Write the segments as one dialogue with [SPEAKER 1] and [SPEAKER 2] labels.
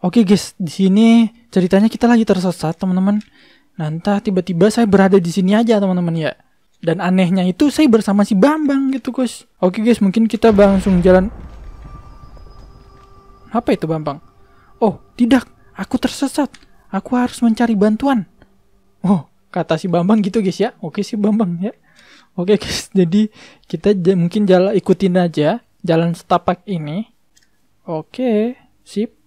[SPEAKER 1] Oke guys, di sini ceritanya kita lagi tersesat teman-teman. Nantah tiba-tiba saya berada di sini aja teman-teman ya. Dan anehnya itu saya bersama si Bambang gitu guys. Oke guys, mungkin kita langsung jalan. Apa itu Bambang? Oh tidak, aku tersesat. Aku harus mencari bantuan. Oh, kata si Bambang gitu guys ya. Oke si Bambang ya. Oke guys, jadi kita mungkin jalan ikutin aja jalan setapak ini. Oke, sip.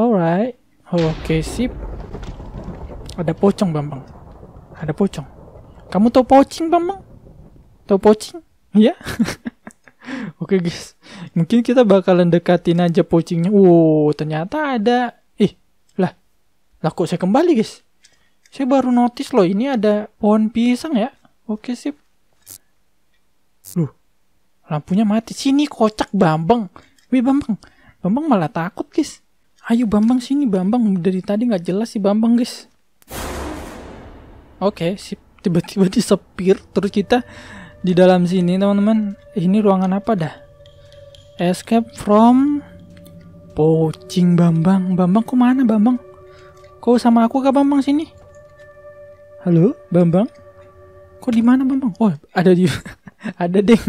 [SPEAKER 1] Alright. Oke, okay, sip. Ada pocong, Bambang. Ada pocong. Kamu tau pocong, Bambang? Tau pocong? Iya. Yeah? Oke, okay, guys. Mungkin kita bakalan dekatin aja pocongnya. Wow, ternyata ada. Ih, lah. Lah kok saya kembali, guys? Saya baru notice loh, ini ada pohon pisang ya. Oke, okay, sip. Loh, lampunya mati. Sini kocak, Bambang. Wih, Bambang. Bambang malah takut, guys. Ayo Bambang sini Bambang dari tadi nggak jelas sih Bambang guys. Oke, okay, sip. Tiba-tiba disepir terus kita di dalam sini teman-teman. Ini ruangan apa dah? Escape from Pocing Bambang. Bambang kok mana Bambang? Kau sama aku kah Bambang sini? Halo, Bambang? Kok di mana Bambang? Oh, ada di ada di.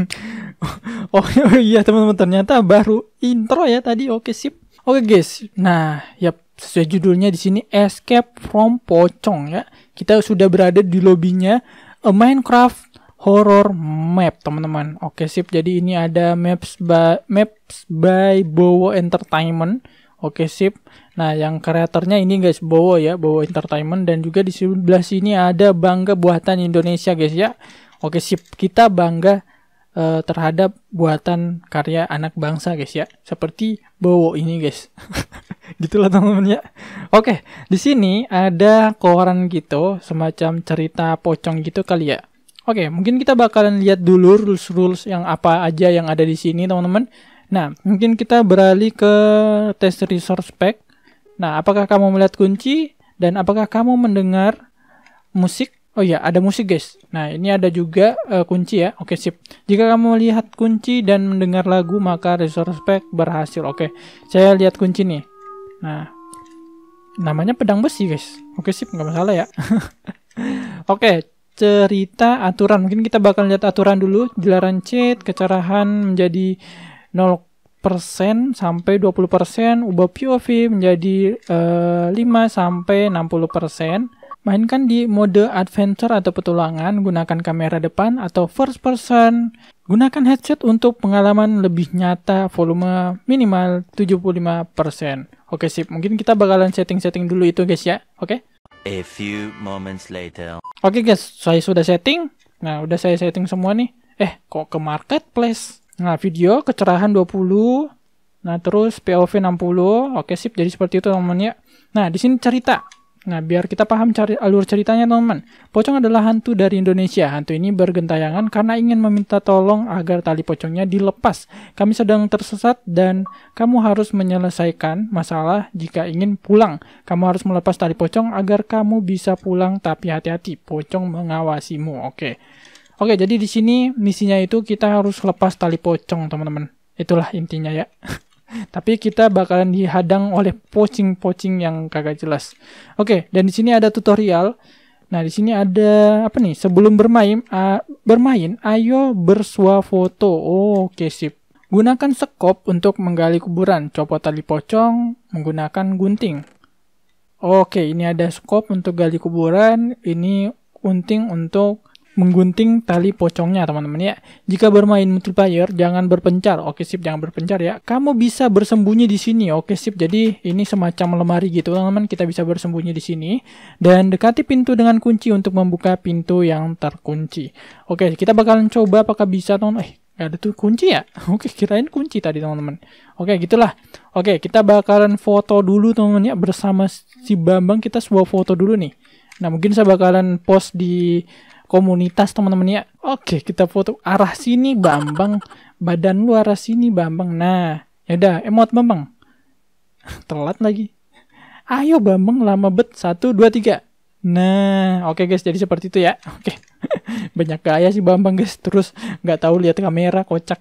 [SPEAKER 1] Oh, oh, iya teman-teman ternyata baru intro ya tadi. Oke, sip. Oke okay guys, nah yap sesuai judulnya di sini Escape from Pocong ya. Kita sudah berada di lobbynya A eh, Minecraft Horror Map teman-teman. Oke okay, sip, jadi ini ada maps by maps by Bowo Entertainment. Oke okay, sip. Nah yang kreatornya ini guys Bowo ya, Bowo Entertainment dan juga di sebelah sini ada Bangga Buatan Indonesia guys ya. Oke sip, kita bangga uh, terhadap buatan karya anak bangsa guys ya seperti Bowo ini guys gitulah teman-teman ya oke di sini ada koran gitu semacam cerita pocong gitu kali ya oke mungkin kita bakalan lihat dulu rules rules yang apa aja yang ada di sini teman-teman nah mungkin kita beralih ke test resource pack nah apakah kamu melihat kunci dan apakah kamu mendengar musik Oh iya, ada musik guys. Nah, ini ada juga uh, kunci ya. Oke, sip. Jika kamu lihat kunci dan mendengar lagu, maka resource berhasil. Oke, saya lihat kunci nih. Nah, namanya pedang besi guys. Oke, sip. Nggak masalah ya. Oke, cerita aturan. Mungkin kita bakal lihat aturan dulu. Dilarang cheat, kecerahan menjadi 0% sampai 20%, ubah POV menjadi uh, eh, 5 sampai 60%. Mainkan di mode adventure atau petualangan, gunakan kamera depan atau first person. Gunakan headset untuk pengalaman lebih nyata, volume minimal 75%. Oke sip, mungkin kita bakalan setting-setting dulu itu guys ya, oke? A few moments later. Oke guys, saya sudah setting. Nah, udah saya setting semua nih. Eh, kok ke marketplace? Nah, video kecerahan 20. Nah, terus POV 60. Oke sip, jadi seperti itu teman-teman ya. Nah, di sini cerita. Nah, biar kita paham cari alur ceritanya, teman-teman. Pocong adalah hantu dari Indonesia. Hantu ini bergentayangan karena ingin meminta tolong agar tali pocongnya dilepas. Kami sedang tersesat dan kamu harus menyelesaikan masalah jika ingin pulang. Kamu harus melepas tali pocong agar kamu bisa pulang, tapi hati-hati, pocong mengawasimu. Oke. Oke, jadi di sini misinya itu kita harus lepas tali pocong, teman-teman. Itulah intinya ya. Tapi kita bakalan dihadang oleh pocing-pocing yang kagak jelas. Oke, dan di sini ada tutorial. Nah, di sini ada apa nih? Sebelum bermain, uh, bermain, ayo bersuah foto. Oh, oke okay, sip. Gunakan sekop untuk menggali kuburan. Copot tali pocong menggunakan gunting. Oke, ini ada sekop untuk gali kuburan, ini gunting untuk menggunting tali pocongnya teman-teman ya. Jika bermain multiplayer jangan berpencar. Oke sip jangan berpencar ya. Kamu bisa bersembunyi di sini. Oke sip. Jadi ini semacam lemari gitu teman-teman. Kita bisa bersembunyi di sini dan dekati pintu dengan kunci untuk membuka pintu yang terkunci. Oke, kita bakalan coba apakah bisa teman Eh, Gak ada tuh kunci ya? Oke, kirain kunci tadi teman-teman. Oke, gitulah. Oke, kita bakalan foto dulu teman-teman ya bersama si Bambang kita sebuah foto dulu nih. Nah, mungkin saya bakalan post di komunitas teman-temannya oke kita foto arah sini bambang badan lu arah sini bambang nah ya udah emot eh, bambang telat lagi ayo bambang lama bet satu dua tiga nah oke guys jadi seperti itu ya oke banyak gaya sih bambang guys terus nggak tahu lihat kamera kocak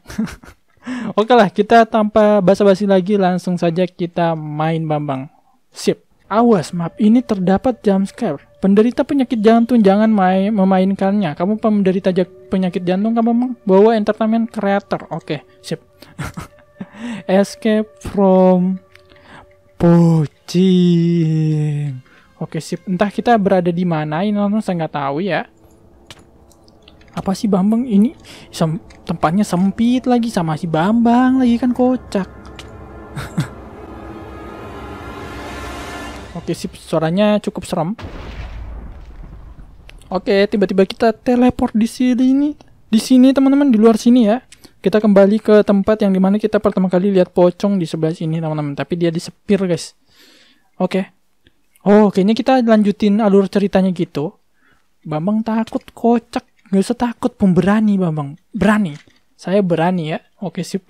[SPEAKER 1] Oke lah, kita tanpa basa-basi lagi langsung saja kita main Bambang. Sip. Awas, map ini terdapat jumpscare. Penderita penyakit jantung jangan main, memainkannya. Kamu penderita penyakit jantung, kamu memang bawa entertainment creator. Oke, okay, sip. Escape from Pucing. Oke, okay, sip. Entah kita berada di mana, ini langsung saya nggak tahu ya. Apa sih Bambang ini? Sem tempatnya sempit lagi sama si Bambang lagi kan kocak. Oke sip, suaranya cukup serem. Oke, tiba-tiba kita teleport di sini. Di sini teman-teman, di luar sini ya. Kita kembali ke tempat yang dimana kita pertama kali lihat pocong di sebelah sini teman-teman. Tapi dia di disepir guys. Oke. Oh, kayaknya kita lanjutin alur ceritanya gitu. Bambang takut kocak. Gak usah takut, pemberani Bambang. Berani. Saya berani ya. Oke sip.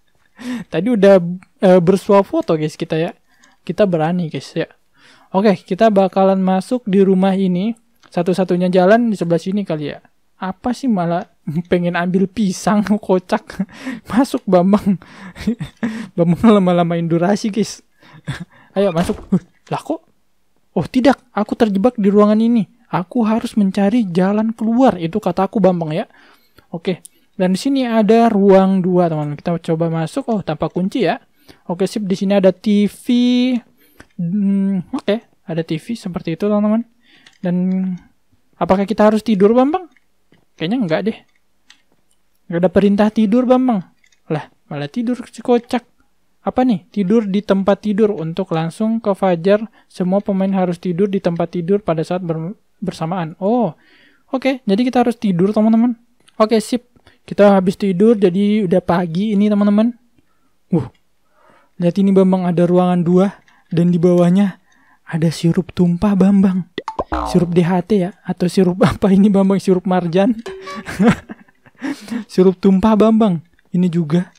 [SPEAKER 1] Tadi udah uh, eh, bersuap foto guys kita ya. Kita berani guys ya. Oke, kita bakalan masuk di rumah ini. Satu-satunya jalan di sebelah sini kali ya. Apa sih malah pengen ambil pisang kocak. Masuk Bambang. Bambang lama-lamain durasi guys. Ayo masuk. Lah kok? Oh tidak, aku terjebak di ruangan ini. Aku harus mencari jalan keluar. Itu kata aku Bambang ya. Oke. Dan di sini ada ruang dua teman. Kita coba masuk. Oh, tanpa kunci ya. Oke, sip. Di sini ada TV. Hmm, oke, okay. ada TV seperti itu, teman-teman. Dan apakah kita harus tidur, Bambang? Kayaknya enggak deh. Enggak ada perintah tidur, Bambang. Lah, malah tidur kocak. Apa nih? Tidur di tempat tidur untuk langsung ke Fajar. Semua pemain harus tidur di tempat tidur pada saat ber bersamaan. Oh, oke. Okay. Jadi kita harus tidur, teman-teman. Oke, okay, sip. Kita habis tidur, jadi udah pagi ini, teman-teman. Wuh, Lihat ini Bambang ada ruangan dua dan di bawahnya ada sirup tumpah Bambang. Sirup DHT ya atau sirup apa ini Bambang? Sirup marjan. sirup tumpah Bambang. Ini juga.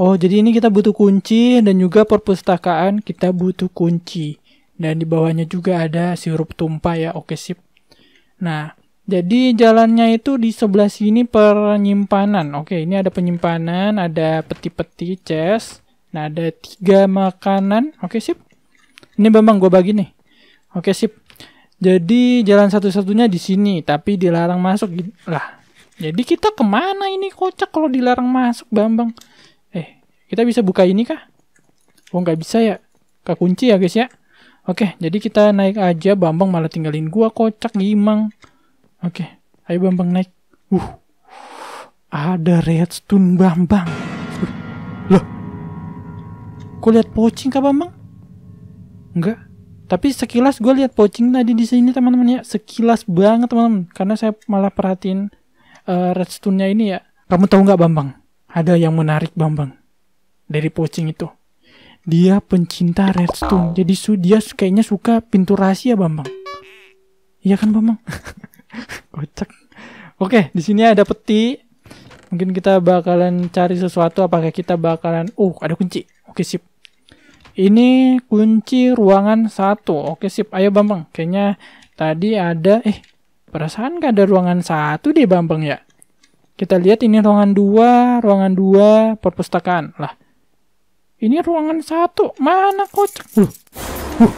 [SPEAKER 1] Oh, jadi ini kita butuh kunci dan juga perpustakaan kita butuh kunci. Dan di bawahnya juga ada sirup tumpah ya. Oke, sip. Nah, jadi jalannya itu di sebelah sini penyimpanan. Oke, ini ada penyimpanan, ada peti-peti chest. Nah, ada tiga makanan. Oke, sip. Ini Bambang gue bagi nih. Oke, sip. Jadi jalan satu-satunya di sini, tapi dilarang masuk. Lah, jadi kita kemana ini kocak kalau dilarang masuk, Bambang? Eh, kita bisa buka ini kah? Oh, nggak bisa ya. Kekunci ya, guys ya. Oke, jadi kita naik aja. Bambang malah tinggalin gua kocak gimang. Oke, ayo Bambang naik. Uh, ada redstone Bambang. Gue lihat pocing kah bang? Enggak. Tapi sekilas gue lihat pocing tadi di sini teman-teman ya. Sekilas banget teman-teman. Karena saya malah perhatiin uh, redstone-nya ini ya. Kamu tahu nggak Bambang? Ada yang menarik Bambang dari pocing itu. Dia pencinta redstone. Jadi su dia kayaknya suka pintu rahasia Bambang. Iya kan Bambang? Kocak. Oke, di sini ada peti. Mungkin kita bakalan cari sesuatu apakah kita bakalan Oh, ada kunci. Oke, sip. Ini kunci ruangan satu. Oke sip, ayo Bambang. Kayaknya tadi ada, eh perasaan gak ada ruangan satu deh Bambang ya. Kita lihat ini ruangan dua, ruangan dua perpustakaan. Lah, ini ruangan satu. Mana kocak? uh.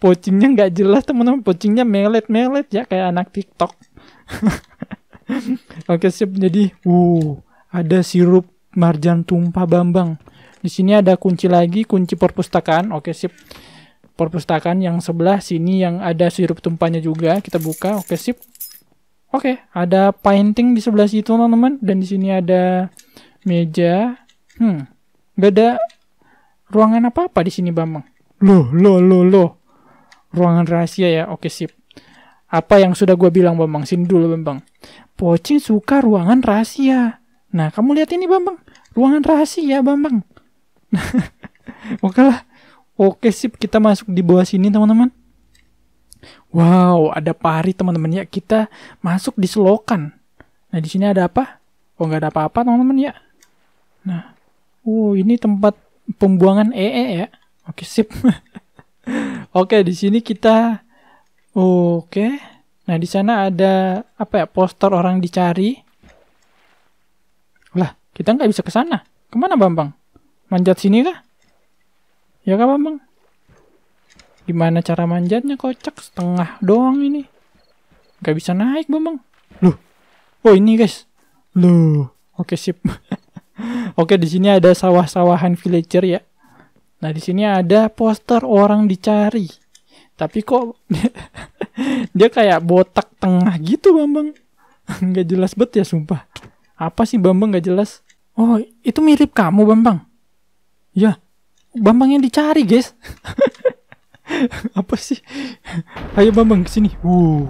[SPEAKER 1] Pocingnya nggak jelas teman-teman. Pocingnya melet-melet ya kayak anak TikTok. Oke siap. Jadi, uh, ada sirup Marjan Tumpah Bambang. Di sini ada kunci lagi, kunci perpustakaan. Oke, sip. Perpustakaan yang sebelah sini yang ada sirup tumpahnya juga. Kita buka. Oke, sip. Oke, ada painting di sebelah situ, teman-teman. Dan di sini ada meja. Hmm, nggak ada ruangan apa-apa di sini, Bambang. Loh, loh, loh, loh. Ruangan rahasia ya. Oke, sip. Apa yang sudah gue bilang, Bambang? Sini dulu, Bambang. Pocin suka ruangan rahasia. Nah, kamu lihat ini Bambang, ruangan rahasia Bambang. Nah, oke lah. Oke sip, kita masuk di bawah sini teman-teman. Wow, ada pari teman-teman ya. Kita masuk di selokan. Nah, di sini ada apa? Oh, nggak ada apa-apa teman-teman ya. Nah, uh ini tempat pembuangan EE e, ya. Oke sip. oke, di sini kita oke. Nah, di sana ada apa ya? Poster orang dicari. Lah, kita nggak bisa ke sana. Kemana Bambang? Manjat sini kah? Ya kah Bambang? Gimana cara manjatnya kocak? Setengah doang ini. Gak bisa naik Bambang. Loh. Oh ini guys. Loh. Oke sip. Oke di sini ada sawah-sawahan villager ya. Nah di sini ada poster orang dicari. Tapi kok dia kayak botak tengah gitu Bambang. Gak jelas banget ya sumpah. Apa sih Bambang gak jelas? Oh, itu mirip kamu Bambang. Ya, Bambang yang dicari guys. apa sih? Ayo Bambang kesini. Uh,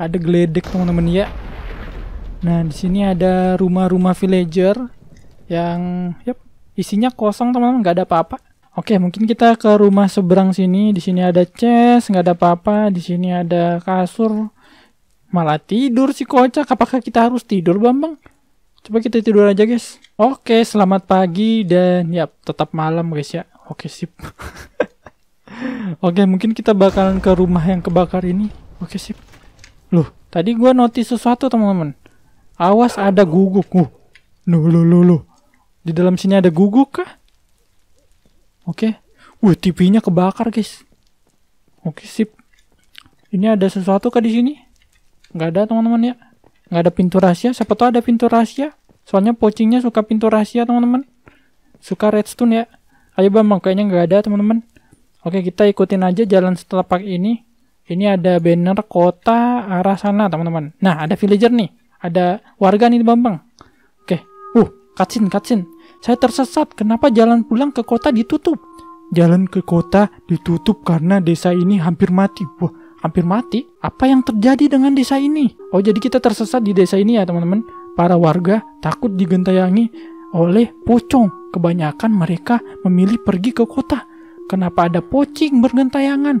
[SPEAKER 1] ada geledek teman-teman ya. Nah, di sini ada rumah-rumah villager yang yep, isinya kosong teman-teman, nggak ada apa-apa. Oke, mungkin kita ke rumah seberang sini. Di sini ada chest, nggak ada apa-apa. Di sini ada kasur. Malah tidur si kocak. Apakah kita harus tidur, Bambang? Coba kita tidur aja guys. Oke, selamat pagi dan ya tetap malam guys ya. Oke sip. Oke, mungkin kita bakalan ke rumah yang kebakar ini. Oke sip. Loh, tadi gua notice sesuatu teman-teman. Awas ada guguk. Uh. Loh, loh, loh, loh. Di dalam sini ada guguk kah? Oke. Wih, TV-nya kebakar guys. Oke sip. Ini ada sesuatu kah di sini? Nggak ada teman-teman ya nggak ada pintu rahasia siapa tahu ada pintu rahasia soalnya poachingnya suka pintu rahasia teman-teman suka redstone ya ayo bang, kayaknya nggak ada teman-teman oke kita ikutin aja jalan setapak ini ini ada banner kota arah sana teman-teman nah ada villager nih ada warga nih bambang oke uh katsin katsin saya tersesat kenapa jalan pulang ke kota ditutup jalan ke kota ditutup karena desa ini hampir mati wah hampir mati. Apa yang terjadi dengan desa ini? Oh, jadi kita tersesat di desa ini ya, teman-teman. Para warga takut digentayangi oleh pocong. Kebanyakan mereka memilih pergi ke kota. Kenapa ada pocong bergentayangan?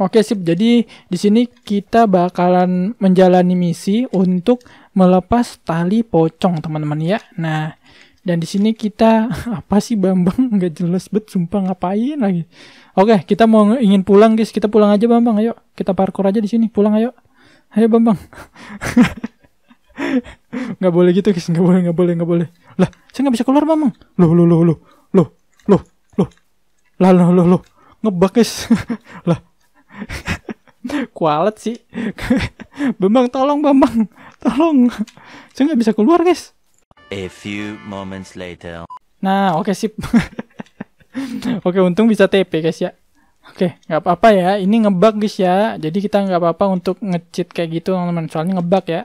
[SPEAKER 1] Oke sip, jadi di sini kita bakalan menjalani misi untuk melepas tali pocong teman-teman ya. Nah, dan di sini kita apa sih Bambang nggak jelas bet sumpah ngapain lagi. Oke, kita mau ingin pulang guys, kita pulang aja Bambang ayo. Kita parkour aja di sini, pulang ayo. Ayo Bambang. nggak boleh gitu guys, nggak boleh, nggak boleh, nggak boleh. Lah, saya nggak bisa keluar Bambang. Loh, loh, loh, loh, loh, loh, loh, lah, loh, loh, loh, ngebak guys. lah, kualet sih Bambang tolong Bambang tolong saya nggak bisa keluar guys a few moments later nah oke okay, sip oke untung bisa TP guys ya oke nggak apa-apa ya ini ngebug guys ya jadi kita nggak apa-apa untuk ngecit kayak gitu teman-teman soalnya ngebug ya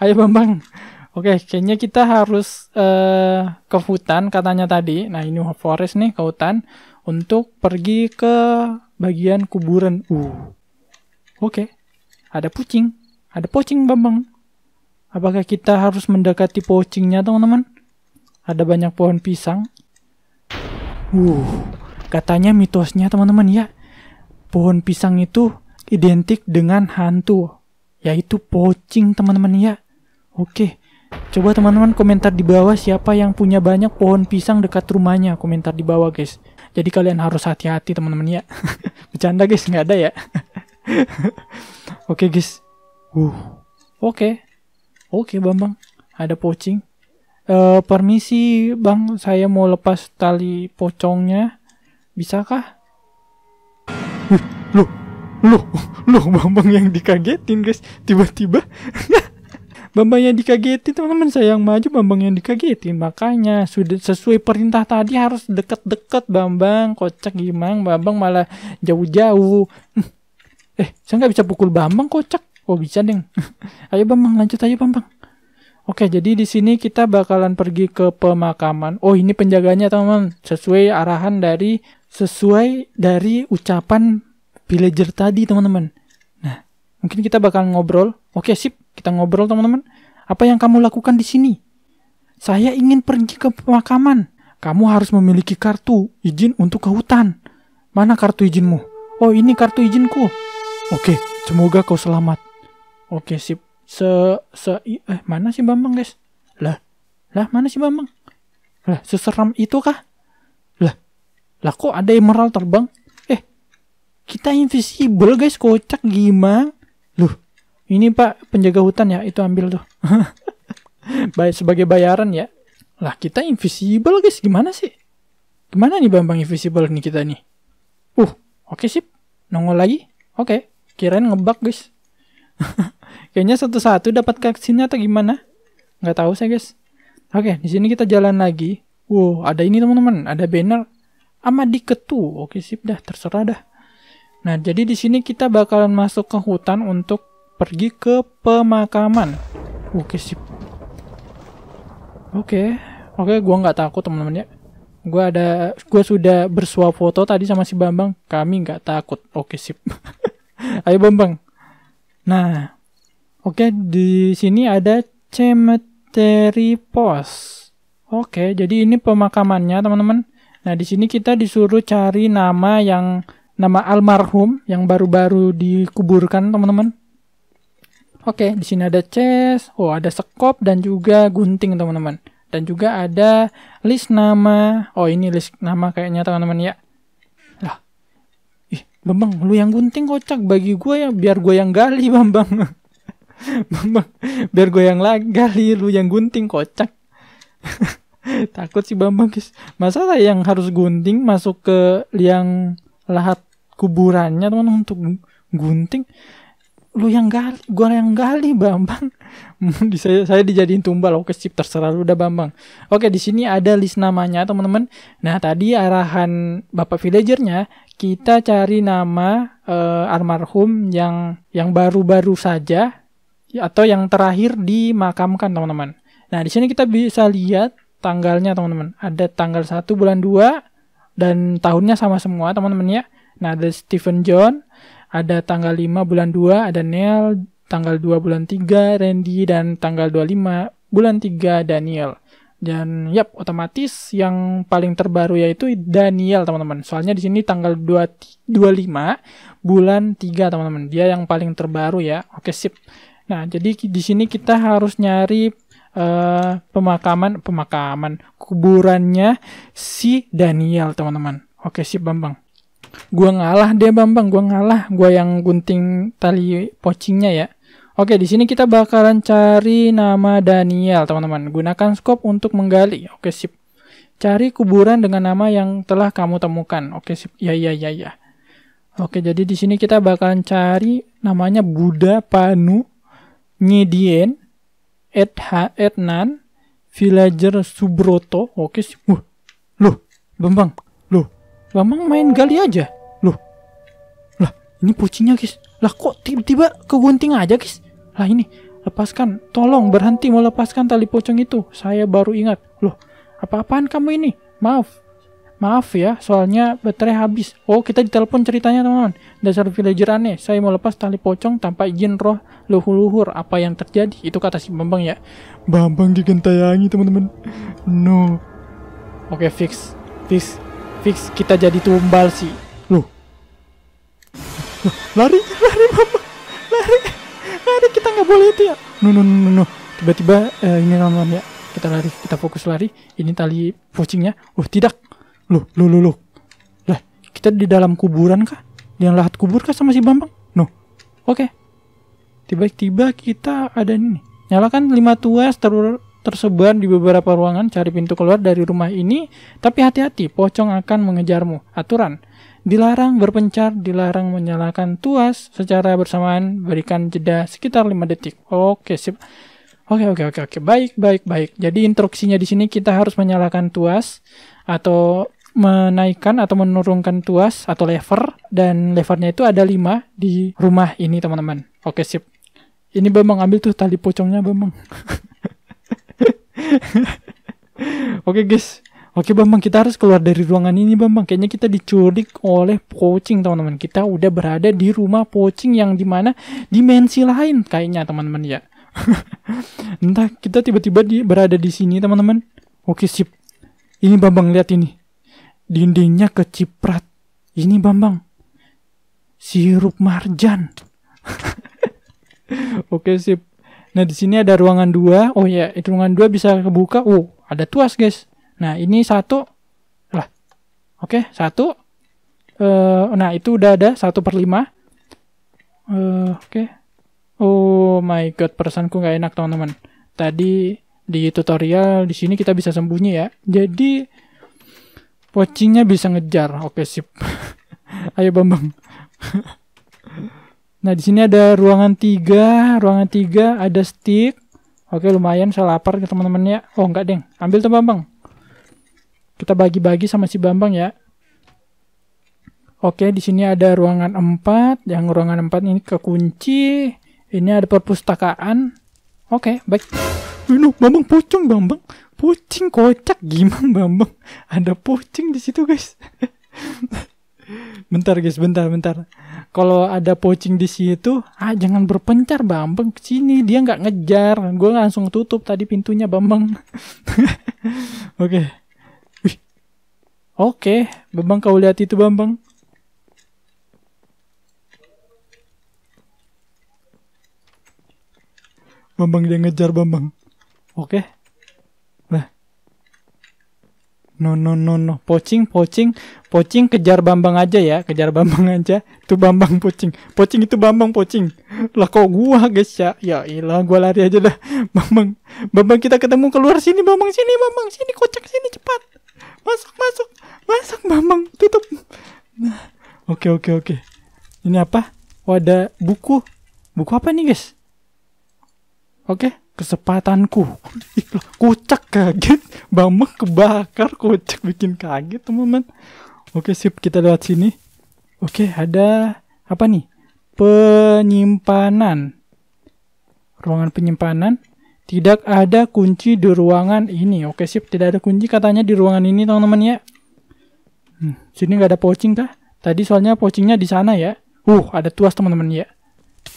[SPEAKER 1] ayo Bambang Oke, kayaknya kita harus uh, ke hutan katanya tadi. Nah, ini forest nih ke hutan untuk pergi ke bagian kuburan. Uh. Oke. Okay. Ada pucing. Ada pocing, Bambang. Apakah kita harus mendekati pocingnya, teman-teman? Ada banyak pohon pisang. Uh. Katanya mitosnya, teman-teman, ya. Pohon pisang itu identik dengan hantu, yaitu pocing, teman-teman, ya. Oke. Okay. Coba teman-teman komentar di bawah siapa yang punya banyak pohon pisang dekat rumahnya. Komentar di bawah, guys. Jadi kalian harus hati-hati teman-teman ya. Bercanda guys, nggak ada ya. Oke okay, guys. Uh. Oke. Okay. Oke okay, Bambang. Ada pocing. Uh, permisi Bang, saya mau lepas tali pocongnya. Bisakah? lu, lu, loh Bambang yang dikagetin guys. Tiba-tiba Bambang yang dikagetin teman-teman saya yang maju Bambang yang dikagetin makanya sudah sesuai perintah tadi harus deket-deket Bambang kocak gimana Bambang malah jauh-jauh eh saya nggak bisa pukul Bambang kocak kok oh, bisa deng ayo Bambang lanjut aja Bambang Oke, jadi di sini kita bakalan pergi ke pemakaman. Oh, ini penjaganya, teman-teman. Sesuai arahan dari sesuai dari ucapan villager tadi, teman-teman. Nah, mungkin kita bakal ngobrol. Oke, sip. Kita ngobrol teman-teman. Apa yang kamu lakukan di sini? Saya ingin pergi ke pemakaman. Kamu harus memiliki kartu izin untuk ke hutan. Mana kartu izinmu? Oh, ini kartu izinku. Oke, semoga kau selamat. Oke, sip. Se se eh mana sih Bambang, guys? Lah. Lah, mana sih Bambang? Lah, seseram itu kah? Lah. Lah kok ada emerald terbang? Eh. Kita invisible, guys. Kocak gimana? Loh, ini pak penjaga hutan ya itu ambil tuh baik sebagai bayaran ya lah kita invisible guys gimana sih gimana nih bambang invisible nih kita nih uh oke okay, sip nongol lagi oke okay. kirain ngebug guys kayaknya satu-satu dapat kaksinya atau gimana nggak tahu saya guys oke okay, di sini kita jalan lagi wow ada ini teman-teman ada banner ama ketu oke okay, sip dah terserah dah nah jadi di sini kita bakalan masuk ke hutan untuk pergi ke pemakaman. Oke sip. Oke, oke, gue nggak takut teman-teman ya. Gue ada, gue sudah bersuap foto tadi sama si Bambang. Kami nggak takut. Oke sip. Ayo Bambang. Nah, oke di sini ada cemetery pos. Oke, jadi ini pemakamannya teman-teman. Nah, di sini kita disuruh cari nama yang nama almarhum yang baru-baru dikuburkan teman-teman. Oke, di sini ada chest, oh ada sekop dan juga gunting teman-teman. Dan juga ada list nama. Oh, ini list nama kayaknya teman-teman ya. Lah. Ih, Bambang, lu yang gunting kocak bagi gue ya biar gue yang gali, Bambang. Bambang, biar gue yang gali, lu yang gunting kocak. Takut sih Bambang, guys. Masalah yang harus gunting masuk ke liang lahat kuburannya teman untuk gunting lu yang gali, gua yang gali Bambang. di saya saya dijadiin tumbal, oke sip terserah lu udah Bambang. Oke, di sini ada list namanya teman-teman. Nah, tadi arahan Bapak villagernya kita cari nama uh, almarhum yang yang baru-baru saja atau yang terakhir dimakamkan teman-teman. Nah, di sini kita bisa lihat tanggalnya teman-teman. Ada tanggal 1 bulan 2 dan tahunnya sama semua teman-teman ya. Nah, ada Stephen John, ada tanggal 5 bulan 2 ada Neil, tanggal 2 bulan 3 Randy dan tanggal 25 bulan 3 Daniel. Dan yap, otomatis yang paling terbaru yaitu Daniel, teman-teman. Soalnya di sini tanggal 2, 25 bulan 3, teman-teman. Dia yang paling terbaru ya. Oke, sip. Nah, jadi di sini kita harus nyari uh, pemakaman pemakaman kuburannya si Daniel, teman-teman. Oke, sip, Bambang. Gue ngalah deh Bambang, Gue ngalah. Gue yang gunting tali pocingnya ya. Oke, di sini kita bakalan cari nama Daniel, teman-teman. Gunakan scope untuk menggali. Oke, sip. Cari kuburan dengan nama yang telah kamu temukan. Oke, sip. Ya, ya, ya, ya. Oke, jadi di sini kita bakalan cari namanya Buddha Panu Nyedien Edha Ednan Villager Subroto. Oke sip Wah. Loh, Bambang. Bambang main gali aja. Loh. Lah, ini pucinya guys. Lah kok tiba-tiba kegunting aja, guys? Lah ini, lepaskan. Tolong berhenti melepaskan tali pocong itu. Saya baru ingat. Loh, apa-apaan kamu ini? Maaf. Maaf ya, soalnya baterai habis. Oh, kita ditelepon ceritanya, teman-teman. Dasar villager aneh, saya mau lepas tali pocong tanpa izin roh luhur-luhur. Apa yang terjadi? Itu kata si Bambang ya. Bambang digentayangi, teman-teman. No. Oke, okay, fix. Fix. Fix kita jadi tumbal sih. Loh. lari, lari mama. Lari. Lari kita nggak boleh itu ya. No no no no. Tiba-tiba uh, ini lawan ya. Kita lari, kita fokus lari. Ini tali pusingnya. Oh, tidak. Loh, loh, loh, loh. Lah, kita di dalam kuburan kah? Di lahat kubur kah sama si Bambang? No. Oke. Okay. Tiba-tiba kita ada ini. Nyalakan lima tuas terus tersebar di beberapa ruangan, cari pintu keluar dari rumah ini, tapi hati-hati, pocong akan mengejarmu. Aturan, dilarang berpencar, dilarang menyalakan tuas secara bersamaan, berikan jeda sekitar 5 detik. Oke, sip. Oke, oke, oke, oke. Baik, baik, baik. Jadi instruksinya di sini kita harus menyalakan tuas atau menaikkan atau menurunkan tuas atau lever dan levernya itu ada 5 di rumah ini, teman-teman. Oke, sip. Ini Bambang ambil tuh tali pocongnya Bambang. Oke okay, guys. Oke okay, Bambang, kita harus keluar dari ruangan ini Bambang. Kayaknya kita diculik oleh pocing teman-teman. Kita udah berada di rumah pocing yang dimana dimensi lain kayaknya teman-teman ya. Entah kita tiba-tiba di, berada di sini teman-teman. Oke okay, sip. Ini Bambang lihat ini. Dindingnya keciprat. Ini Bambang. Sirup marjan. Oke okay, sip. Nah, di sini ada ruangan dua. Oh ya, itu ruangan dua bisa kebuka. Oh, ada tuas, guys. Nah, ini satu. Lah. Oke, okay, satu. Uh, nah, itu udah ada satu per lima. Uh, Oke. Okay. Oh my god, perasaanku nggak enak, teman-teman. Tadi di tutorial di sini kita bisa sembunyi ya. Jadi pocingnya bisa ngejar. Oke, okay, sip. Ayo, Bambang. Nah, di sini ada ruangan 3, ruangan 3 ada stick. Oke, lumayan saya lapar ke teman-teman ya. Oh, enggak, Deng. Ambil tuh Bambang. Kita bagi-bagi sama si Bambang ya. Oke, di sini ada ruangan 4. Yang ruangan 4 ini kekunci. Ini ada perpustakaan. Oke, baik. Wih, Bambang pocong, Bambang. Pocong kocak gimana, Bambang? Ada pocong di situ, guys. bentar guys, bentar, bentar. Kalau ada poaching di situ, ah jangan berpencar Bambang ke sini, dia nggak ngejar. Gue langsung tutup tadi pintunya Bambang. Oke. okay. Oke, okay. Bambang kau lihat itu Bambang. Bambang dia ngejar Bambang. Oke. Okay. No no no no. Pocing pocing pocing kejar Bambang aja ya, kejar Bambang aja. Tuh Bambang pocing. Pocing itu Bambang pocing. Lah kok gua guys ya. Ya ilah gua lari aja dah. Bambang. Bambang kita ketemu keluar sini Bambang sini Bambang sini kocak sini cepat. Masuk masuk. Masuk Bambang tutup. Nah. Oke oke oke. Ini apa? Wadah buku. Buku apa nih guys? Oke. Okay kesempatanku kocak kaget bangun kebakar kocak bikin kaget teman-teman oke sip kita lewat sini oke ada apa nih penyimpanan ruangan penyimpanan tidak ada kunci di ruangan ini oke sip tidak ada kunci katanya di ruangan ini teman-teman ya hmm, sini nggak ada pocing kah tadi soalnya pocingnya di sana ya uh ada tuas teman-teman ya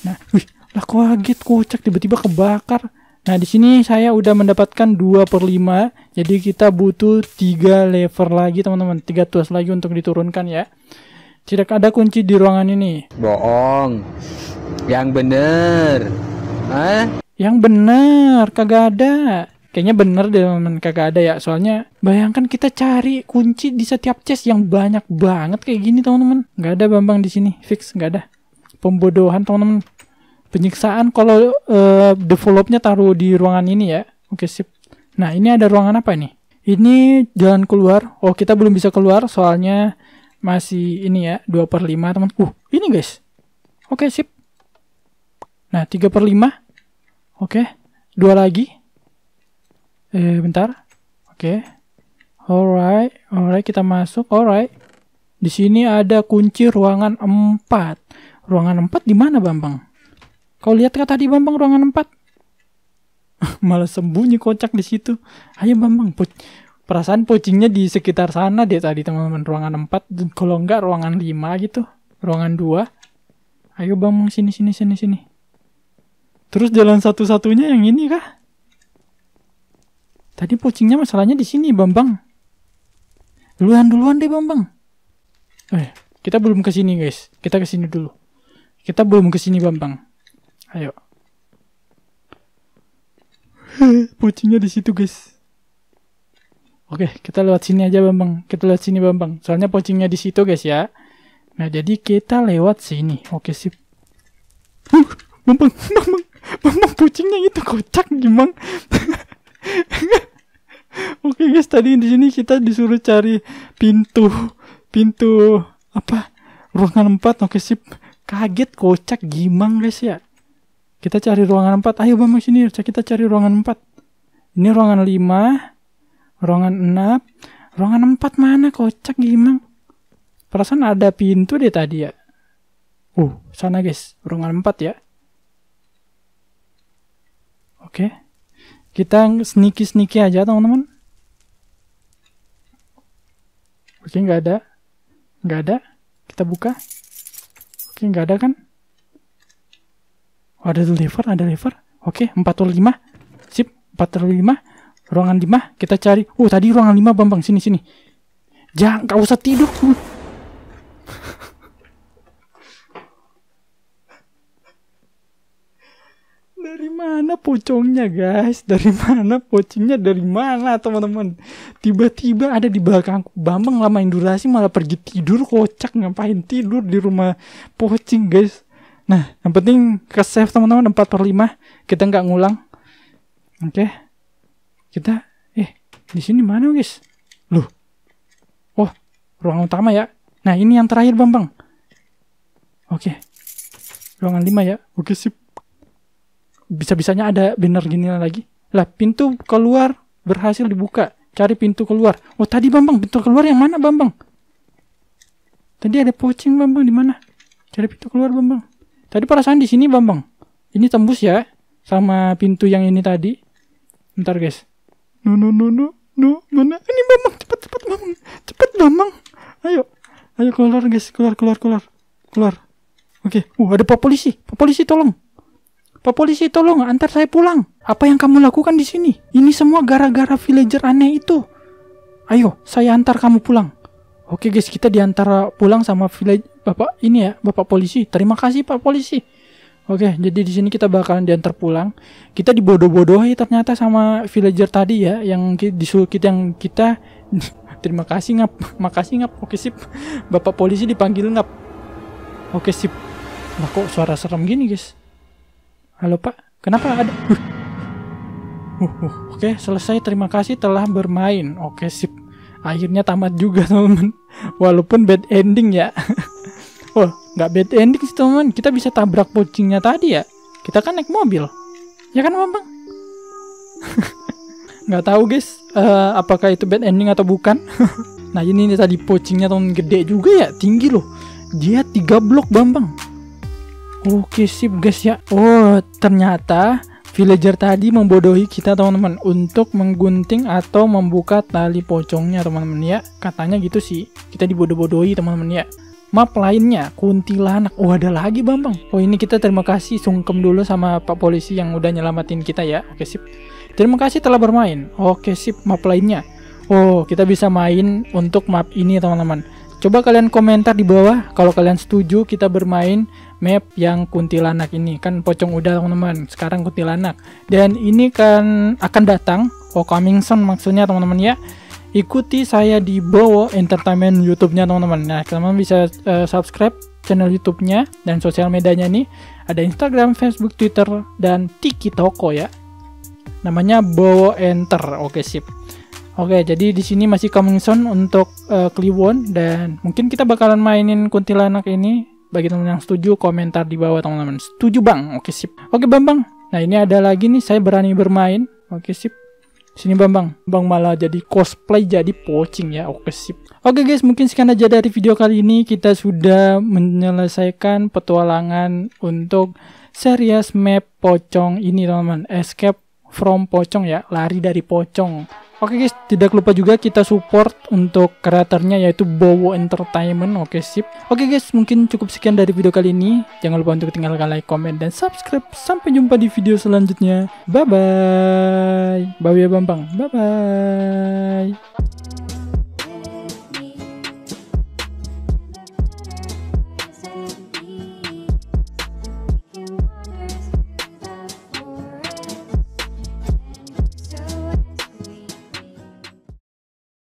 [SPEAKER 1] nah wih lah kaget kocak tiba-tiba kebakar Nah, di sini saya udah mendapatkan 2 per 5. Jadi kita butuh 3 lever lagi, teman-teman. 3 tuas lagi untuk diturunkan ya. Tidak ada kunci di ruangan ini. Bohong. Yang bener. Hah? Yang bener. Kagak ada. Kayaknya bener deh, teman-teman. Kagak ada ya. Soalnya bayangkan kita cari kunci di setiap chest yang banyak banget kayak gini, teman-teman. Nggak ada Bambang di sini. Fix, nggak ada. Pembodohan, teman-teman. Penyiksaan kalau uh, developnya taruh di ruangan ini ya. Oke, sip. Nah, ini ada ruangan apa ini? Ini jalan keluar. Oh, kita belum bisa keluar soalnya masih ini ya, 2 per 5 teman. Uh, ini guys. Oke, sip. Nah, 3 per 5. Oke, dua lagi. Eh, bentar. Oke. Alright, alright kita masuk. Alright. Di sini ada kunci ruangan 4. Ruangan 4 di mana, Bambang? Kau lihat kah tadi Bambang ruangan 4? Malah sembunyi kocak di situ. Ayo Bambang, po perasaan pocingnya di sekitar sana deh tadi teman-teman ruangan 4 kalau enggak ruangan 5 gitu ruangan 2 ayo Bambang sini sini sini sini terus jalan satu-satunya yang ini kah tadi pocingnya masalahnya di sini Bambang duluan duluan deh Bambang eh kita belum ke sini guys kita ke sini dulu kita belum ke sini Bambang Ayo. Pucingnya di situ, guys. Oke, kita lewat sini aja, Bambang. Kita lewat sini, Bambang. Soalnya pocingnya di situ, guys ya. Nah, jadi kita lewat sini. Oke, sip. Uh, Bambang, Bambang. Bambang pucingnya itu kocak, gimang. Oke, guys, tadi di sini kita disuruh cari pintu pintu apa? Ruangan 4. Oke, sip. Kaget kocak gimang, guys ya. Kita cari ruangan 4. Ayo bang sini, kita cari ruangan 4. Ini ruangan 5, ruangan 6, ruangan 4 mana kocak gimang? Perasaan ada pintu deh tadi ya. Uh, sana guys, ruangan 4 ya. Oke. Okay. Kita sneaky-sneaky aja teman-teman. Oke, okay, nggak ada. Nggak ada. Kita buka. Oke, okay, nggak ada kan? Oh, ada lever, ada lever. Oke, okay, 45. Sip, 45. Ruangan 5, kita cari. Oh, tadi ruangan 5, Bambang. Sini, sini. Jangan, gak usah tidur. Dari mana pocongnya, guys? Dari mana pocongnya? Dari mana, teman-teman? Tiba-tiba ada di belakangku. Bambang lama durasi malah pergi tidur, kocak. Ngapain tidur di rumah pocong guys? Nah, yang penting ke save teman-teman 4 per 5. Kita nggak ngulang. Oke. Okay. Kita, eh, di sini mana guys? Loh. Oh, ruang utama ya. Nah, ini yang terakhir Bambang. Oke. Okay. Ruangan 5 ya. Oke, okay, sip. Bisa-bisanya ada banner gini lagi. Lah, pintu keluar berhasil dibuka. Cari pintu keluar. Oh, tadi Bambang, pintu keluar yang mana Bambang? Tadi ada pocing Bambang di mana? Cari pintu keluar Bambang. Tadi perasaan di sini Bambang. Ini tembus ya sama pintu yang ini tadi. ntar guys. No no no no no mana? Ini Bambang cepat cepat Bambang. Cepat Bambang. Ayo. Ayo keluar guys, keluar keluar keluar. Keluar. Oke. Okay. Uh ada Pak polisi. Pak polisi tolong. Pak polisi tolong antar saya pulang. Apa yang kamu lakukan di sini? Ini semua gara-gara villager aneh itu. Ayo, saya antar kamu pulang. Oke okay guys, kita diantar pulang sama village Bapak ini ya, Bapak polisi. Terima kasih Pak polisi. Oke, jadi di sini kita bakalan diantar pulang. Kita dibodoh-bodohi ternyata sama villager tadi ya, yang disuruh kita yang kita terima kasih ngap, makasih ngap. Oke sip, bapak polisi dipanggil ngap. Oke sip. nah, kok suara serem gini guys? Halo pak, kenapa ada? Uh. Uh, uh. Oke, selesai. Terima kasih telah bermain. Oke sip. Akhirnya tamat juga teman-teman. Walaupun bad ending ya. Wah, oh, nggak bad ending sih teman. Kita bisa tabrak pocingnya tadi ya. Kita kan naik mobil. Ya kan Bambang? nggak tahu guys, uh, apakah itu bad ending atau bukan. nah ini, ini tadi pocingnya teman gede juga ya, tinggi loh. Dia tiga blok Bambang. Oke sip guys ya. Oh ternyata villager tadi membodohi kita teman-teman untuk menggunting atau membuka tali pocongnya teman-teman ya katanya gitu sih kita dibodoh-bodohi teman-teman ya map lainnya kuntilanak. Oh ada lagi Bambang. Oh ini kita terima kasih sungkem dulu sama Pak Polisi yang udah nyelamatin kita ya. Oke sip. Terima kasih telah bermain. Oke sip map lainnya. Oh kita bisa main untuk map ini teman-teman. Coba kalian komentar di bawah kalau kalian setuju kita bermain map yang kuntilanak ini kan pocong udah teman-teman sekarang kuntilanak dan ini kan akan datang oh coming soon maksudnya teman-teman ya ikuti saya di Bowo Entertainment YouTube-nya teman-teman. Nah, teman-teman bisa uh, subscribe channel YouTube-nya dan sosial medianya nih. Ada Instagram, Facebook, Twitter, dan Tiki Toko ya. Namanya Bowo Enter. Oke, sip. Oke, jadi di sini masih coming soon untuk uh, Kliwon dan mungkin kita bakalan mainin kuntilanak ini. Bagi teman yang setuju, komentar di bawah teman-teman. Setuju, Bang. Oke, sip. Oke, bang bang Nah, ini ada lagi nih saya berani bermain. Oke, sip. Sini bang Bang malah jadi cosplay jadi pocing ya. Oke sip. Oke guys, mungkin sekian aja dari video kali ini. Kita sudah menyelesaikan petualangan untuk series map pocong ini teman-teman. Escape from pocong ya lari dari pocong oke guys tidak lupa juga kita support untuk kreatornya yaitu Bowo Entertainment oke sip oke guys mungkin cukup sekian dari video kali ini jangan lupa untuk tinggalkan like comment dan subscribe sampai jumpa di video selanjutnya bye bye bye bye bambang bye bye